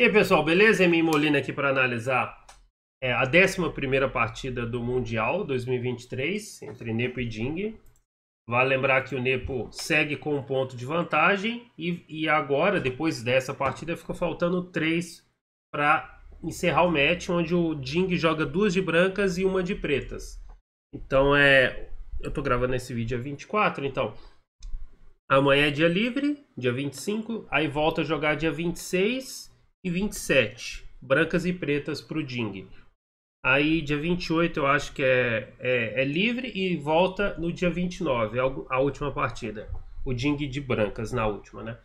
E aí, pessoal, beleza? Emin Molina aqui para analisar é, a 11 partida do Mundial 2023 entre Nepo e Ding. Vale lembrar que o Nepo segue com um ponto de vantagem e, e agora, depois dessa partida, ficou faltando três para encerrar o match, onde o Ding joga duas de brancas e uma de pretas. Então, é, eu estou gravando esse vídeo a 24, então... Amanhã é dia livre, dia 25, aí volta a jogar dia 26 e 27, brancas e pretas para o Ding. Aí dia 28 eu acho que é, é, é, livre e volta no dia 29, é a última partida. O Ding de brancas na última, né?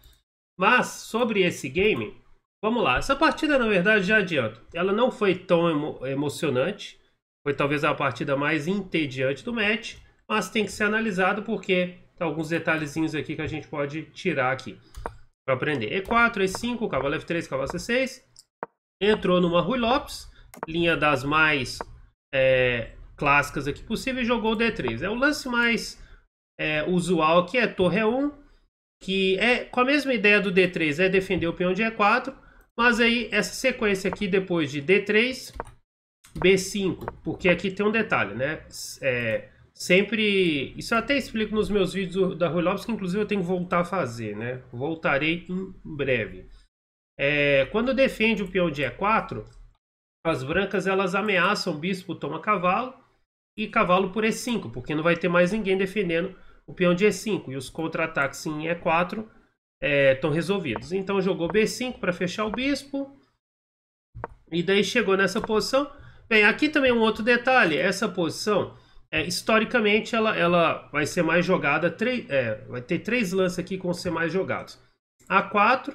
Mas sobre esse game, vamos lá. Essa partida, na verdade, já adianto. Ela não foi tão emo emocionante. Foi talvez a partida mais entediante do match. Mas tem que ser analisado porque tem tá alguns detalhezinhos aqui que a gente pode tirar aqui para aprender. E4, E5, cavalo F3, cavalo C6. Entrou numa Rui Lopes, linha das mais é, clássicas aqui possível, e jogou D3. É o lance mais é, usual que é torre E1, que é com a mesma ideia do D3, é defender o peão de E4, mas aí essa sequência aqui depois de D3, B5, porque aqui tem um detalhe, né? É, sempre. Isso eu até explico nos meus vídeos da Rui Lopes, que inclusive eu tenho que voltar a fazer, né? Voltarei em breve. É, quando defende o peão de E4, as brancas elas ameaçam o bispo toma cavalo e cavalo por E5, porque não vai ter mais ninguém defendendo o peão de E5. E os contra-ataques em E4 estão é, resolvidos. Então jogou B5 para fechar o bispo. E daí chegou nessa posição. Bem, aqui também um outro detalhe. Essa posição é, historicamente, ela, ela vai ser mais jogada. Três, é, vai ter três lances aqui que vão ser mais jogados: A4,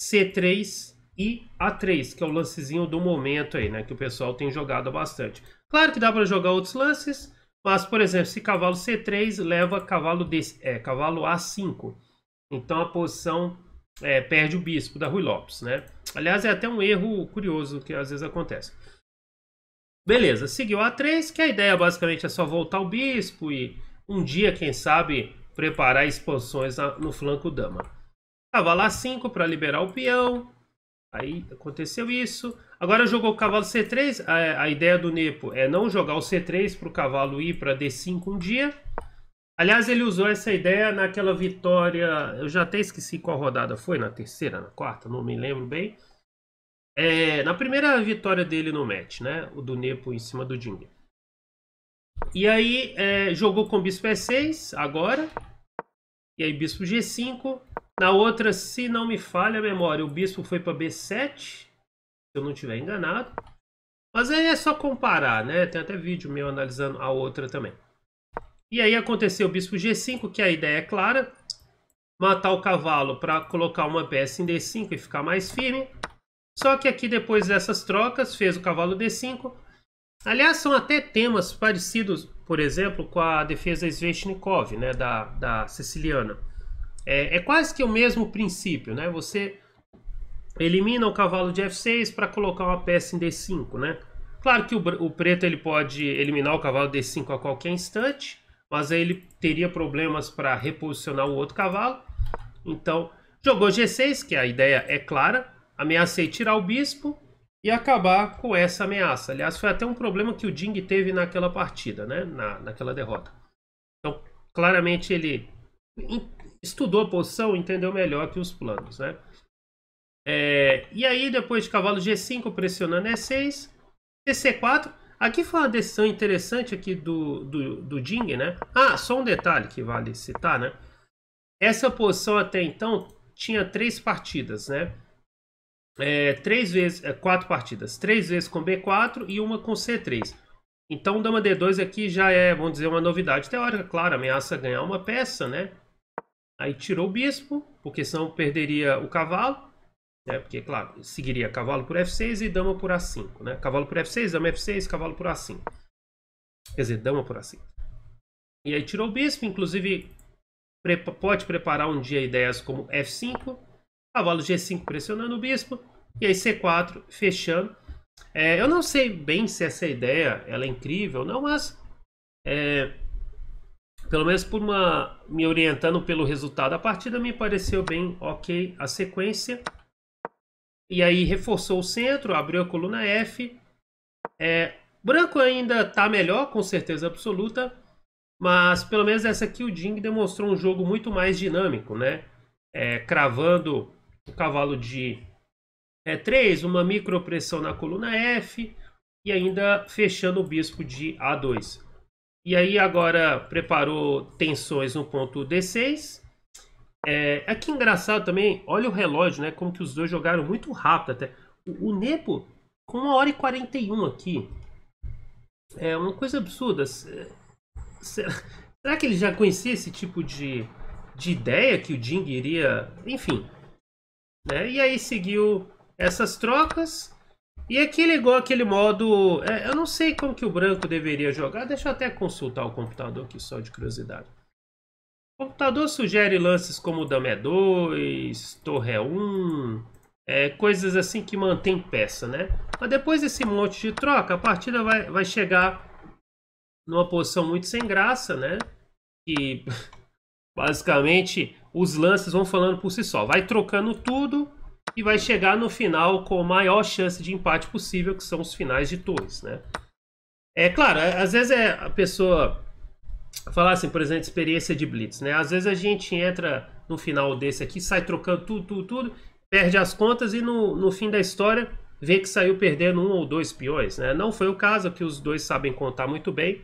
C3 e A3, que é o lancezinho do momento aí, né? Que o pessoal tem jogado bastante. Claro que dá para jogar outros lances, mas, por exemplo, se cavalo C3 leva cavalo, D, é, cavalo A5. Então a posição é, perde o bispo da Rui Lopes, né? Aliás, é até um erro curioso que às vezes acontece. Beleza, seguiu A3, que a ideia basicamente é só voltar o bispo e um dia, quem sabe, preparar expansões no flanco dama. Cavalo A5 para liberar o peão. Aí aconteceu isso. Agora jogou o cavalo C3. A, a ideia do Nepo é não jogar o C3 para o cavalo ir para D5 um dia. Aliás, ele usou essa ideia naquela vitória. Eu já até esqueci qual rodada foi, na terceira, na quarta, não me lembro bem. É, na primeira vitória dele no match, né? O do Nepo em cima do Dinger. E aí é, jogou com Bispo E6 agora. E aí Bispo G5. Na outra, se não me falha a memória, o Bispo foi para B7. Se eu não estiver enganado. Mas aí é só comparar, né? Tem até vídeo meu analisando a outra também. E aí aconteceu o Bispo G5, que a ideia é clara. Matar o cavalo para colocar uma peça em D5 e ficar mais firme. Só que aqui depois dessas trocas fez o cavalo d5. Aliás, são até temas parecidos, por exemplo, com a defesa Svechnikov, né, da, da siciliana. É, é quase que o mesmo princípio, né? Você elimina o cavalo de f6 para colocar uma peça em d5, né? Claro que o, o preto ele pode eliminar o cavalo d5 a qualquer instante, mas aí ele teria problemas para reposicionar o outro cavalo. Então, jogou g6, que a ideia é clara, Ameacei tirar o bispo e acabar com essa ameaça. Aliás, foi até um problema que o Ding teve naquela partida, né? Na, naquela derrota. Então, claramente ele estudou a posição, entendeu melhor que os planos, né? É, e aí, depois de cavalo G5, pressionando E6, TC4. Aqui foi uma decisão interessante aqui do, do, do Ding, né? Ah, só um detalhe que vale citar, né? Essa posição até então tinha três partidas, né? é, três vezes, é, quatro partidas, três vezes com B4 e uma com C3. Então, dama D2 aqui já é, vamos dizer, uma novidade teórica, claro, ameaça ganhar uma peça, né? Aí tirou o bispo, porque senão perderia o cavalo, né? Porque, claro, seguiria cavalo por F6 e dama por A5, né? Cavalo por F6, dama F6, cavalo por A5. Quer dizer, dama por A5. E aí tirou o bispo, inclusive pode preparar um dia ideias como F5, Cavalo G5 pressionando o bispo. E aí C4 fechando. É, eu não sei bem se essa ideia ela é incrível ou não, mas é, pelo menos por uma me orientando pelo resultado da partida me pareceu bem ok a sequência. E aí reforçou o centro, abriu a coluna F. É, branco ainda está melhor, com certeza absoluta, mas pelo menos essa aqui o Ding demonstrou um jogo muito mais dinâmico, né? É, cravando o cavalo de E3, é, uma micropressão na coluna F e ainda fechando o bispo de A2. E aí agora preparou tensões no ponto D6. É, é, que engraçado também, olha o relógio, né? Como que os dois jogaram muito rápido até. O, o Nepo com 1 hora e 41 aqui. É uma coisa absurda. É, será, será que ele já conhecia esse tipo de, de ideia que o Ding iria. Enfim, né? E aí seguiu essas trocas. E aqui é ligou é igual aquele modo... É, eu não sei como que o branco deveria jogar. Deixa eu até consultar o computador aqui, só de curiosidade. O computador sugere lances como Dama 2, é Torre 1... É, coisas assim que mantém peça, né? Mas depois desse monte de troca, a partida vai, vai chegar numa posição muito sem graça, né? Que Basicamente, os lances vão falando por si só. Vai trocando tudo e vai chegar no final com a maior chance de empate possível, que são os finais de torres, né? É claro, é, às vezes é a pessoa falar assim, por exemplo, experiência de blitz, né? Às vezes a gente entra no final desse aqui, sai trocando tudo, tudo, tudo, perde as contas e no, no fim da história vê que saiu perdendo um ou dois peões, né? Não foi o caso, que os dois sabem contar muito bem.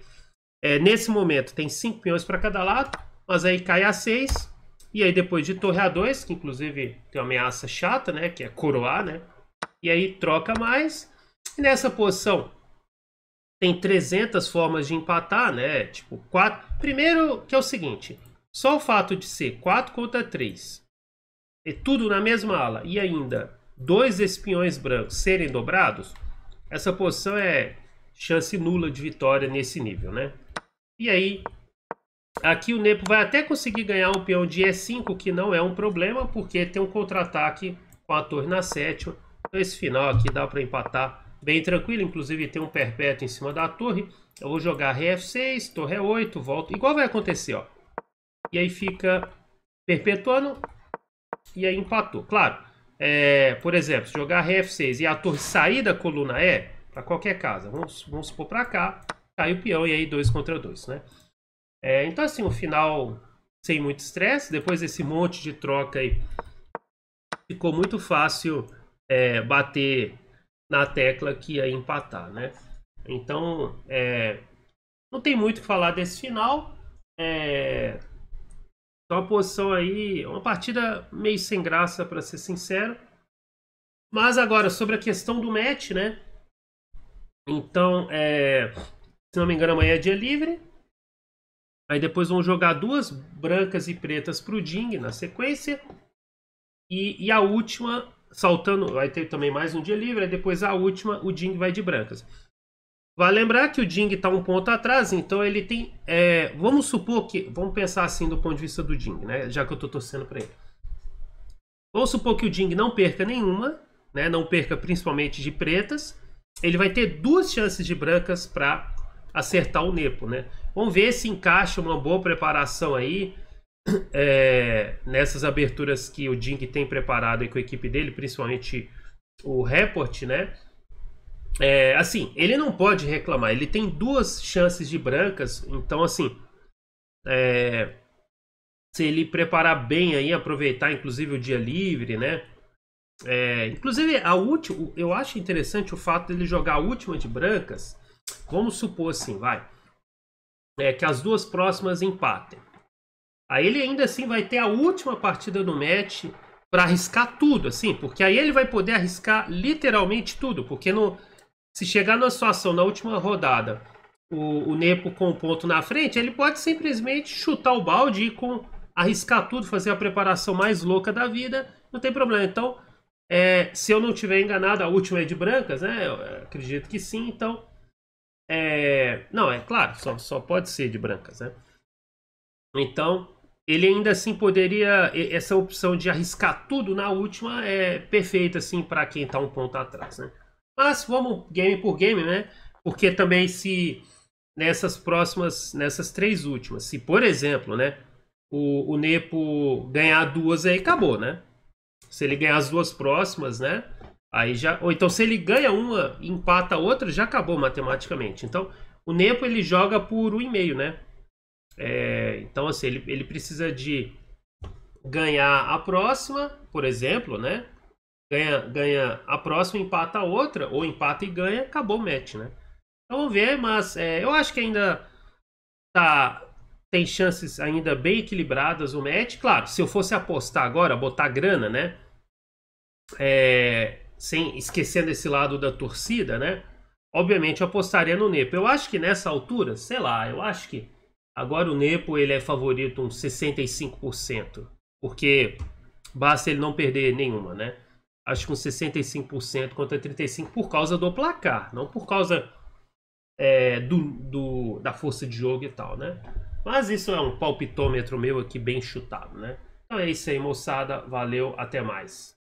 É, nesse momento tem cinco peões para cada lado, mas aí cai a 6. E aí depois de torre a 2, que inclusive tem uma ameaça chata, né? Que é coroar, né? E aí troca mais. E nessa posição tem 300 formas de empatar, né? Tipo, 4. Primeiro que é o seguinte, só o fato de ser 4 contra 3 e tudo na mesma ala e ainda dois espiões brancos serem dobrados, essa posição é chance nula de vitória nesse nível, né? E aí Aqui o Nepo vai até conseguir ganhar um peão de E5, que não é um problema, porque tem um contra-ataque com a torre na sétima. Então esse final aqui dá para empatar bem tranquilo, inclusive tem um perpétuo em cima da torre. Eu vou jogar Rf6, torre E8, é volto. Igual vai acontecer, ó. E aí fica perpetuando e aí empatou. Claro, é, por exemplo, se jogar Rf6 e a torre sair da coluna E, para qualquer casa, vamos, vamos supor para cá, cai o peão e aí 2 contra 2, né? É, então, assim, o final sem muito estresse, depois desse monte de troca aí, ficou muito fácil é, bater na tecla que ia empatar, né? Então, é, não tem muito o que falar desse final. É uma posição aí, uma partida meio sem graça, para ser sincero. Mas agora, sobre a questão do match, né? Então, é, se não me engano, amanhã é dia livre. Aí depois vão jogar duas brancas e pretas para o Ding na sequência. E, e, a última, saltando, vai ter também mais um dia livre. Aí depois a última, o Ding vai de brancas. Vai lembrar que o Ding está um ponto atrás, então ele tem. É, vamos supor que. Vamos pensar assim do ponto de vista do Ding, né? Já que eu estou torcendo para ele. Vamos supor que o Ding não perca nenhuma, né? Não perca principalmente de pretas. Ele vai ter duas chances de brancas para acertar o Nepo, né? Vamos ver se encaixa uma boa preparação aí é, nessas aberturas que o Ding tem preparado aí com a equipe dele, principalmente o Report, né? É, assim, ele não pode reclamar. Ele tem duas chances de brancas, então assim, é, se ele preparar bem aí, aproveitar inclusive o dia livre, né? É, inclusive a última, eu acho interessante o fato dele jogar a última de brancas Vamos supor assim, vai. É, que as duas próximas empatem. Aí ele ainda assim vai ter a última partida do match para arriscar tudo, assim, porque aí ele vai poder arriscar literalmente tudo, porque no, se chegar numa situação na última rodada, o, o Nepo com o ponto na frente, ele pode simplesmente chutar o balde e com arriscar tudo, fazer a preparação mais louca da vida, não tem problema. Então, é, se eu não tiver enganado, a última é de brancas, né? Eu acredito que sim, então é... Não, é claro, só, só pode ser de brancas, né? Então, ele ainda assim poderia. Essa opção de arriscar tudo na última é perfeita, assim, para quem está um ponto atrás, né? Mas vamos game por game, né? Porque também se nessas próximas, nessas três últimas, se por exemplo, né, o, o Nepo ganhar duas aí acabou, né? Se ele ganhar as duas próximas, né, Aí já, ou então se ele ganha uma e empata outra, já acabou matematicamente. Então, o Nepo ele joga por um e meio, né? É, então, assim, ele, ele precisa de ganhar a próxima, por exemplo, né? Ganha, ganha a próxima, empata a outra, ou empata e ganha, acabou o match, né? Então vamos ver, mas é, eu acho que ainda tá, tem chances ainda bem equilibradas o match. Claro, se eu fosse apostar agora, botar grana, né? É, sem esquecendo esse lado da torcida, né? Obviamente eu apostaria no Nepo. Eu acho que nessa altura, sei lá, eu acho que agora o Nepo ele é favorito uns 65%, porque basta ele não perder nenhuma, né? Acho que uns 65% contra 35% por causa do placar, não por causa é, do, do, da força de jogo e tal, né? Mas isso é um palpitômetro meu aqui bem chutado, né? Então é isso aí, moçada. Valeu, até mais.